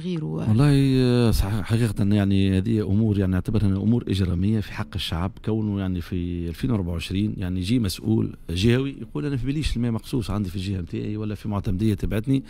غيره والله آه، حقيقة يعني هذه أمور يعني أعتبرها أمور إجرامية في حق الشعب كونه يعني في 2024 يعني يجي مسؤول جهوي يقول أنا في باليش الماء مقصوص عندي في الجهة نتاعي ولا في معتمدية تبعتني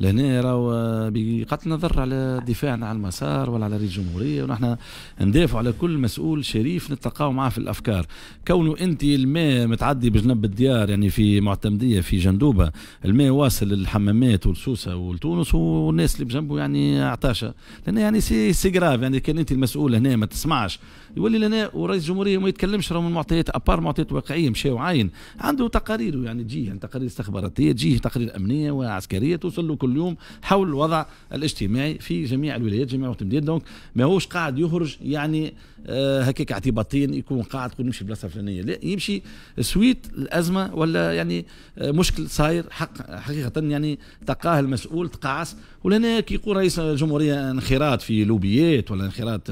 لهنا راهو بقتل نظر على دفاعنا على المسار ولا على رئيس الجمهورية ونحن ندافع على كل مسؤول شريف نتلقاو معاه في الأفكار كونه أنت الماء متعدي بجنب الديار يعني في معتمدية في جندوبة الماء واصل للحمامات والسوسة والتونس والناس اللي بجنبه يعني يعني عطاشة لأن يعني سي سي جراف يعني كان أنت المسؤول هنا ما تسمعش يولي لنا ورئيس الجمهورية ما يتكلمش من المعطيات أبار معطيات واقعية مشى وعاين عنده تقارير يعني تجيه يعني تقارير استخباراتية تجيه تقارير أمنية وعسكرية توصل له كل يوم حول الوضع الاجتماعي في جميع الولايات جميع التمديد دونك ماهوش قاعد يخرج يعني آه هكاك اعتباطيا يكون قاعد يقول نمشي بلاصه فلانيه لا يمشي سويت الازمه ولا يعني آه مشكل صاير حق حقيقه يعني تقاه المسؤول تقاعس ولهنا كي يقول رئيس الجمهوريه انخراط في لوبيات ولا انخراط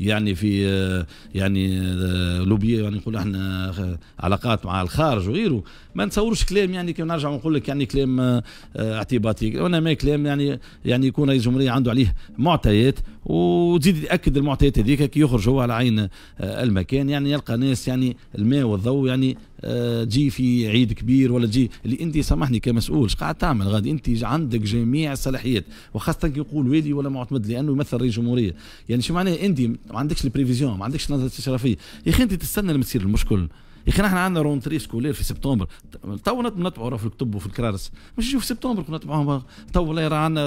يعني في يعني لوبي يعني نقول احنا علاقات مع الخارج وغيره ما نتصورش كلام يعني كي نرجع ونقول لك يعني كلام آه، اعتباطي وانما كلام يعني يعني يكون رئيس الجمهوريه عنده عليه معطيات وتزيد ياكد المعطيات هذيك كي يخرج هو على عين آه، المكان يعني يلقى ناس يعني الماء والضوء يعني تجي آه، في عيد كبير ولا تجي اللي انت سامحني كمسؤول قاعد تعمل غادي انت عندك جميع الصلاحيات وخاصه كي يقول ويدي ولا معتمد لانه يمثل رئيس جمهوريه يعني شو معناه انت ما عندكش البريفيزيون ما عندكش نظره استشرافيه يا اخي انت تستنى لما تصير المشكل يا اخي نحن عندنا رونتري سكولير في سبتمبر تو نتبعوا في الكتب وفي الكرارس مش نشوف سبتمبر كنا تو والله راه عندنا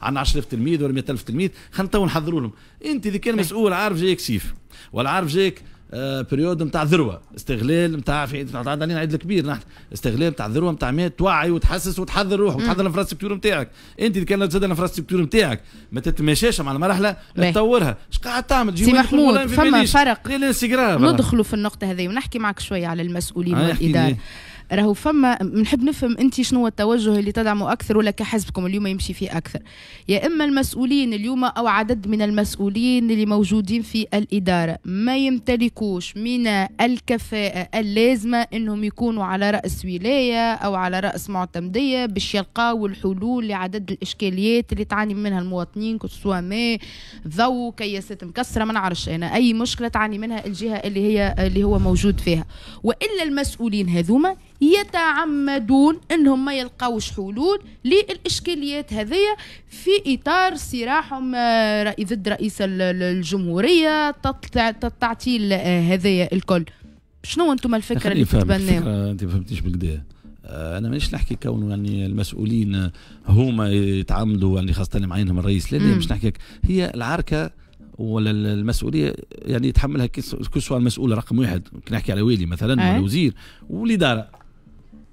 عندنا 10000 تلميذ ولا 100000 تلميذ خلينا تو نحضروا لهم انت اذا كان إيه. مسؤول عارف جايك سيف ولا عارف جايك بريود آه، نتاع ذروه استغلال نتاع في عندنا عيد الكبير نحن استغلال نتاع ذروه نتاع ماء توعي وتحسس وتحذر روحك وتحضر الانفراستكتور نتاعك انت اللي كان تزيد الانفراستكتور نتاعك ما تتماشاش مع المرحله تطورها اش قاعد تعمل سي محمود فما فرق ندخلوا في النقطه هذه ونحكي معك شويه على المسؤولين آه، والاداره راهو فما نحب نفهم انت شنو التوجه اللي تدعمه اكثر ولا كحزبكم اليوم يمشي فيه اكثر يا اما المسؤولين اليوم او عدد من المسؤولين اللي موجودين في الاداره ما يمتلكوش من الكفاءه اللازمه انهم يكونوا على راس ولايه او على راس معتمديه باش يلقاو الحلول لعدد الاشكاليات اللي تعاني منها المواطنين سواء ما ضو كياسات مكسره ما نعرفش انا اي مشكله تعاني منها الجهه اللي هي اللي هو موجود فيها والا المسؤولين هذوما يتعمدون انهم ما يلقاوش حلول للاشكاليات هذية في اطار صراعهم آه، ضد رئيس الجمهوريه تعطيل آه، هذية الكل شنو انتم الفكره اللي تتبناو انت فهمتيش بالكدا آه، انا مانيش نحكي كونه يعني المسؤولين هما يتعمدوا يعني خاصه معينهم الرئيس لا مش نحكي هي العركه ولا المسؤوليه يعني يتحملها كل سؤال المسؤول رقم واحد كي نحكي على ويلي مثلا ولا وزير والاداره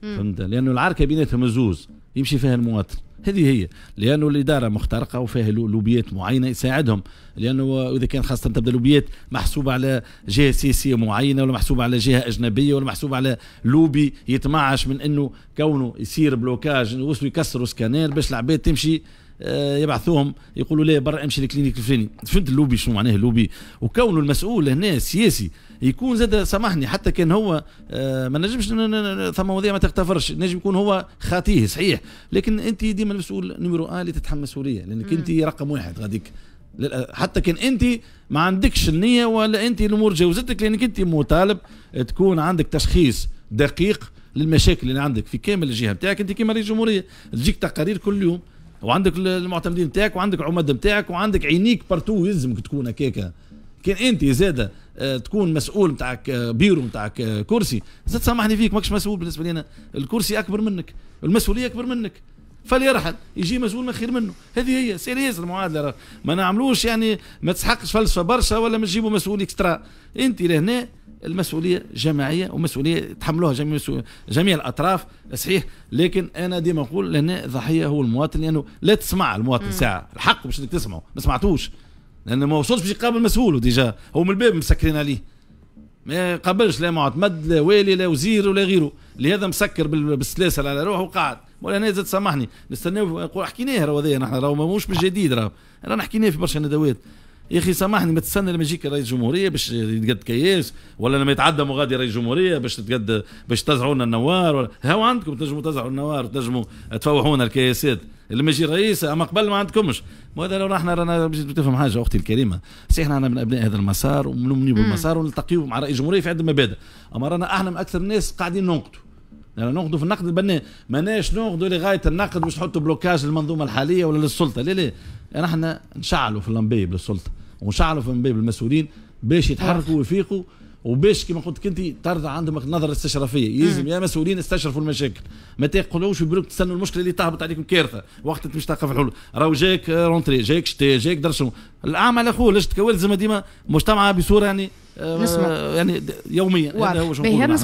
فهمت لانه العركه بيناتهم مزوز يمشي فيها المواطن هذه هي لانه الاداره مخترقه وفيها لوبيات معينه يساعدهم لانه اذا كان خاصه تبدا لوبيات محسوبه على جهه سياسيه معينه ولا محسوبه على جهه اجنبيه ولا محسوبه على لوبي يتمعش من انه كونه يصير بلوكاج يوصلوا يكسروا سكانير باش العباد تمشي آه، يبعثوهم يقولوا لي برا امشي للكلينيك الفلاني فهمت اللوبي شنو معناه اللوبي وكونه المسؤول هنا السياسي يكون زاد سامحني حتى كان هو آه، ما نجمش ثم مواضيع ما تغتفرش نجم يكون هو خاطيه صحيح لكن انت ديما المسؤول نمرو ان اللي تتحمل مسؤوليه لانك انت رقم واحد غاديك حتى كان انت ما عندكش النيه ولا انت الامور جاوزتك لانك انت مطالب تكون عندك تشخيص دقيق للمشاكل اللي عندك في كامل الجهه بتاعك انت كيما رئيس تجيك تقارير كل يوم وعندك المعتمدين نتاعك وعندك العماد نتاعك وعندك عينيك بارتو يلزمك تكون هكاك كان انت زاده آه، تكون مسؤول نتاعك آه، بيرو نتاعك آه، كرسي زاد سامحني فيك ماكش مسؤول بالنسبه لنا الكرسي اكبر منك المسؤوليه اكبر منك فليرحل يجي مسؤول ما خير منه هذه هي سيريز المعادله ما نعملوش يعني ما تسحقش فلسفه برشا ولا ما تجيبوا مسؤول اكسترا انت لهنا المسؤوليه جماعيه ومسؤوليه تحملوها جميع جميع الاطراف صحيح لكن انا ديما نقول لان الضحية هو المواطن لانه لا تسمع المواطن ساعه الحق باش انك تسمعه ما سمعتوش لانه ما وصلش باش يقابل مسؤوله ديجا هو من الباب مسكرين عليه ما قبلش لا معتمد لا والي لا وزير ولا غيره لهذا مسكر بالسلاسل على روحه وقاعد انا زاد سامحني نستناو حكيناه راهو نحن راهو ماهوش بالجديد راهو رانا حكيناه في برشا ندوات يا اخي سامحني ما تستنى لما يجيك رئيس جمهوريه باش يتقد كياس ولا لما يتعدى مغادي رئيس جمهوريه باش تقد باش تزعوا لنا النوار ولا هاو عندكم تنجموا تزعوا النوار تنجموا تفوحوا لنا الكياسات لما يجي رئيس اما قبل ما عندكمش وهذا لو رحنا رانا تفهم حاجه اختي الكريمه صحيح احنا من ابناء هذا المسار ومنمني بالمسار ونلتقيو مع رئيس جمهوريه في عده مبادئ اما رانا احنا من اكثر الناس قاعدين ننقدوا يعني ناخذوا في النقد البناء ماناش ناخذوا لغايه النقد باش نحطوا بلوكاج للمنظومه الحاليه ولا للسلطه لا لا نحن نشعلوا في المبيب للسلطه ونشعلوا في المبيب المسؤولين باش يتحركوا ويفيقوا وباش كما قلت انت ترضى عندهم نظره استشرافيه يلزم يا مسؤولين استشرفوا المشاكل ما تقولوش بيروك تستنوا المشكله اللي تهبط عليكم كارثه وقت مش تلقى في الحلول راهو جاك رونتري جاك شتاء جاك درشم الاعمى على ليش لازم ديما مجتمعه بصوره يعني آه يعني يوميا هذا هو